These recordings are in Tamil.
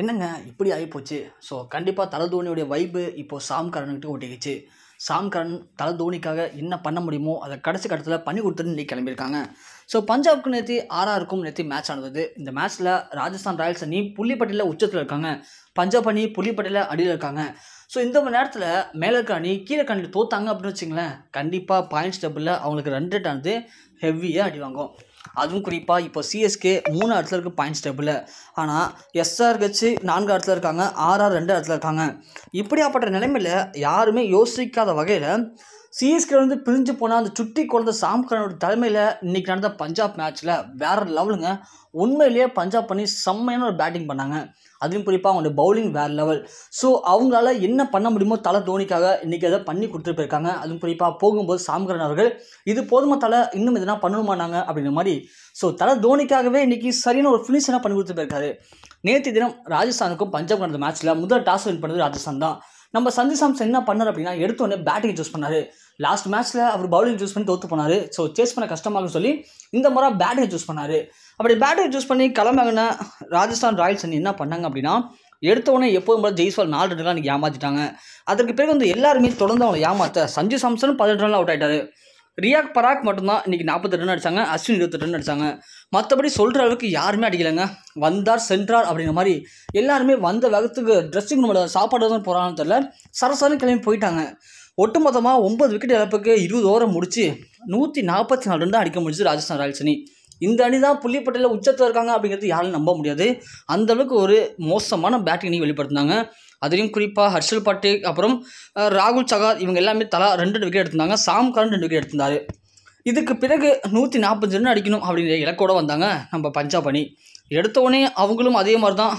என்னங்க இப்படி ஆகிப்போச்சு ஸோ கண்டிப்பாக தலை தோனியுடைய வைப்பு இப்போது சாம் கரனுக்கிட்ட ஓட்டிக்கிச்சு சாம் கரன் தலை தோனிக்காக என்ன பண்ண முடியுமோ அதை கடைசி கட்டத்தில் பண்ணி கொடுத்துட்டு இன்றைக்கி கிளம்பியிருக்காங்க ஸோ பஞ்சாப்க்கு நேற்று ஆர்ஆருக்கும் நேற்று மேட்ச் ஆனது இந்த மேட்ச்சில் ராஜஸ்தான் ராயல்ஸ் அணி புள்ளிப்பட்டியில் உச்சத்தில் இருக்காங்க பஞ்சாப் அணி புள்ளிப்பட்டியில் அடியில் இருக்காங்க ஸோ இந்த மணி நேரத்தில் மேலே அணி கீழே கண்ணில் தோத்தாங்க அப்படின்னு வச்சிங்களேன் கண்டிப்பாக பாயிண்ட்ஸ் டபுளில் அவங்களுக்கு ரன் ரேட் ஆனது ஹெவியாக அடி வாங்கும் அதுவும் குறிப்பாக இப்போ சிஎஸ்கே மூணு இடத்துல இருக்குது பாயிண்ட்ஸ் டேபிளில் ஆனால் எஸ்ஆர் கட்சி நான்கு இடத்துல இருக்காங்க ஆர்ஆர் ரெண்டு இடத்துல இருக்காங்க இப்படியாப்பட்ட நிலைமையில் யாருமே யோசிக்காத வகையில் சிஎஸ்கே வந்து பிரிஞ்சு போனால் அந்த சுட்டி குழந்த சாம்கானோட தலைமையில் இன்றைக்கி நடந்த பஞ்சாப் மேட்ச்சில் வேறு லெவலுங்க உண்மையிலேயே பஞ்சாப் பண்ணி செம்மையான ஒரு பேட்டிங் பண்ணாங்க அதுவும் குறிப்பாக அவங்களோட பவுலிங் வேறு லெவல் ஸோ அவங்களால என்ன பண்ண முடியுமோ தலை தோனிக்காக இன்றைக்கி அதை பண்ணி கொடுத்துட்டு போயிருக்காங்க அதுவும் குறிப்பாக போகும்போது சாம்கரன் அவர்கள் இது போதுமா தலை இன்னும் எதனா பண்ணணுமானாங்க அப்படிங்கிற மாதிரி ஸோ தலை தோனிக்காகவே இன்றைக்கி சரியான ஒரு ஃபினிஷனாக பண்ணி கொடுத்துட்டு போயிருக்காரு நேற்று தினம் ராஜஸ்தானுக்கும் பஞ்சாப் நடந்த மேட்ச்சில் முதல் டாஸ் வின் பண்ணது ராஜஸ்தான் தான் நம்ம சஞ்சு சாம்சன் என்ன பண்ணார் அப்படின்னா எடுத்தோடனே பேட்டிங் சூஸ் பண்ணார் லாஸ்ட் மேட்ச்சில் அவர் பவுலிங் சூஸ் பண்ணி தோற்று போனார் ஸோ சேஸ் பண்ண கஷ்டமாகும் சொல்லி இந்த முறை பேட்டிங் சூஸ் பண்ணார் அப்படி பேட்டிங் சூஸ் பண்ணி கிளம்பின ராஜஸ்தான் ராயல்ஸ் என்ன பண்ணாங்க அப்படின்னா எடுத்தவொடனே எப்போதும் போல ஜெய்ஸ்வால் நாலு ரன்லாம் எனக்கு ஏமாற்றிட்டாங்க அதற்கு பிறகு வந்து எல்லாருமே தொடர்ந்து அவங்களை ஏமாற்ற சஞ்சு சாம்சனும் பதினெட்டு ரன்லாம் அவுட் ஆகிட்டார் ரியாக் பராக் மட்டும்தான் இன்றைக்கி நாற்பத்தி ரன் அடித்தாங்க அஸ்வின் இருபத்தி ரன் அடித்தாங்க மற்றபடி சொல்கிற அளவுக்கு யாருமே அடிக்கலைங்க வந்தார் சென்றார் அப்படிங்கிற மாதிரி எல்லாருமே வந்த வேகத்துக்கு ட்ரெஸ்ஸிங் ரூமில் சாப்பாடு தான் போகிறான்னு தெரில சரசரம் கிளம்பி போயிட்டாங்க ஒட்டுமொத்தமாக ஒன்பது விக்கெட் இழப்புக்கு இருபது ஓவரை முடித்து நூற்றி நாற்பத்தி நாலு ரன் தான் அடிக்க முடிச்சு ராஜஸ்தான் ராயல்ஸ் அணி இந்த அணி தான் புள்ளிப்பட்டியில் உச்சத்தில் இருக்காங்க அப்படிங்கிறது யாரும் நம்ப முடியாது அந்தளவுக்கு ஒரு மோசமான பேட்டிங் அணி வெளிப்படுத்தினாங்க அதுலேயும் குறிப்பாக ஹர்ஷல் பாட்டே அப்புறம் ராகுல் சகாத் இவங்க எல்லாமே தலா ரெண்டு ரெண்டு விக்கெட் எடுத்திருந்தாங்க சாம் கரன் ரெண்டு விக்கெட் எடுத்திருந்தாரு இதுக்கு பிறகு நூற்றி நாற்பது ரன் அடிக்கணும் அப்படிங்கிற இலக்கோடு வந்தாங்க நம்ம பஞ்சாப் அணி எடுத்த அவங்களும் அதே மாதிரி தான்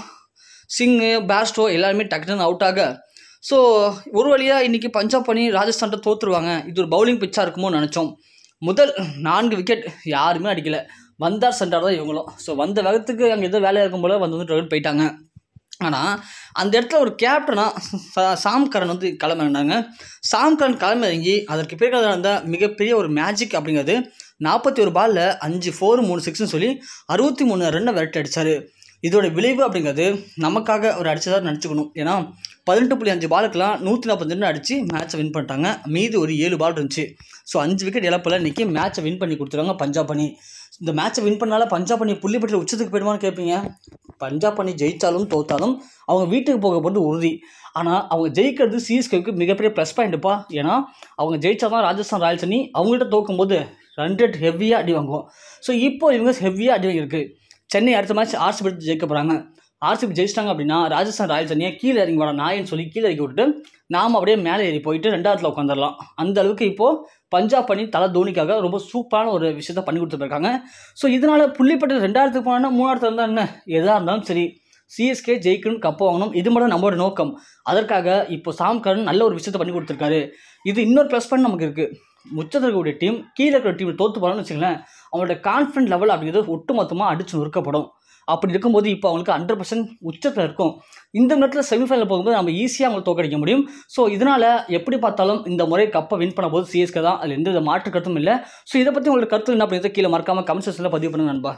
சிங்கு பேஸ்டோ எல்லாருமே டக்குனு அவுட் ஆக ஸோ ஒரு வழியாக இன்றைக்கி பஞ்சாப் அணி ராஜஸ்தான்கிட்ட தோற்றுருவாங்க இது ஒரு பவுலிங் பிச்சாக இருக்குமோ நினச்சோம் முதல் நான்கு விக்கெட் யாருமே அடிக்கலை வந்தார் சென்றார் தான் இவங்களும் ஸோ வந்த வகத்துக்கு அங்கே எதுவும் வேலையாக இருக்கும் போல வந்து ட்ரைவர் போயிட்டாங்க ஆனால் அந்த இடத்துல ஒரு கேப்டனாக சாம்கரன் வந்து கிளம்பினாங்க சாம்கரன் கிளம்பி இறங்கி அதற்கு பிறகு நடந்த மிகப்பெரிய ஒரு மேஜிக் அப்படிங்கிறது நாற்பத்தி ஒரு பாலில் அஞ்சு ஃபோர் மூணு சிக்ஸ்னு சொல்லி அறுபத்தி மூணு ரன்னை விரட்டி அடித்தார் இதோட விளைவு அப்படிங்கிறது நமக்காக ஒரு அடித்ததாக நினச்சிக்கணும் ஏன்னா பதினெட்டு புள்ளி அஞ்சு பாலுக்கெலாம் நூற்றி நாற்பது ரன் அடித்து மேட்ச்சை வின் பண்ணிட்டாங்க மீது ஒரு ஏழு பால் இருந்துச்சு ஸோ அஞ்சு விக்கெட் இழப்பில் இன்றைக்கி மேட்ச்சை வின் பண்ணி கொடுத்துருவாங்க பஞ்சாப் அணி இந்த மேட்ச்சை வின் பண்ணால பஞ்சாப் அணி புள்ளிப்பட்டியில் உச்சத்துக்கு போயிடுவான்னு கேட்பீங்க பஞ்சாப் அணி ஜெயித்தாலும் தோத்தாலும் அவங்க வீட்டுக்கு போகிறது உறுதி ஆனால் அவங்க ஜெயிக்கிறது சிஎஸ்கேவுக்கு மிகப்பெரிய ப்ளஸ் பாயிண்ட்டுப்பா ஏன்னா அவங்க ஜெயித்தா தான் ராஜஸ்தான் ராயல்ஸ் அணி அவங்கள்ட்ட தோக்கும்போது ரன் ஹெவியாக அடி வாங்குவோம் ஸோ இப்போ இவங்க ஹெவியாக அடி வாங்கியிருக்கு சென்னை அடுத்த மேட்ச் ஆர்சிபி ஜெயிக்க போகிறாங்க ஆர்சிபி ஜெயிச்சிட்டாங்க அப்படின்னா ராஜஸ்தான் ராயல்ஸ் அணியை கீழே இறங்கி வர நாயன்னு சொல்லி கீழே இறக்கி விட்டுட்டு நாம் அப்படியே மேலே ஏறி போயிட்டு ரெண்டாவதுல உட்காந்துடலாம் அந்த அளவுக்கு இப்போது பஞ்சாப் அணி தலை தோனிக்காக ரொம்ப சூப்பரான ஒரு விஷயத்த பண்ணி கொடுத்துருக்காங்க ஸோ இதனால் புள்ளிப்பட்டு ரெண்டாயிரத்துக்கு போனோன்னா மூணாயிரத்து இருந்தால் என்ன எதாக இருந்தாலும் சரி சிஎஸ்கே ஜெயிக்கணும் கப்பு வாங்கணும் இது மட்டும் நம்மளோட நோக்கம் அதற்காக இப்போ சாம் கரன் நல்ல ஒரு விஷயத்தை பண்ணி கொடுத்துருக்காரு இது இன்னொரு ப்ளஸ் பாயிண்ட் நமக்கு இருக்குது முச்சத்தில் இருக்கக்கூடிய டீம் கீழே இருக்கிற டீம் தோற்று போகிறோம்னு வச்சுக்கலேன் அவங்களோட கான்ஃபிடன்ட் லெவல் அப்படிங்கிறது ஒட்டுமொத்தமாக அடித்து நொறுக்கப்படும் அப்படி இருக்கும்போது இப்போ அவங்களுக்கு ஹண்ட்ரட் பர்சன்ட் உச்சத்தில் இருக்கும் இந்த நேரத்தில் செமிஃபைனல் போகும்போது நம்ம ஈஸியாக அவங்களை தோக்கடிக்க முடியும் ஸோ இதனால் எப்படி பார்த்தாலும் இந்த முறை கப்பை வின் பண்ண போது சிஎஸ்கே தான் அதில் எந்த வித மாற்று கருத்தும் இல்லை ஸோ இதை பற்றி உங்களுக்கு கருத்து என்ன பண்ணிட்டு கீழே மறக்காமல் கமெண்ட் செக்ஷனில் பதிவு பண்ணுங்க நண்பா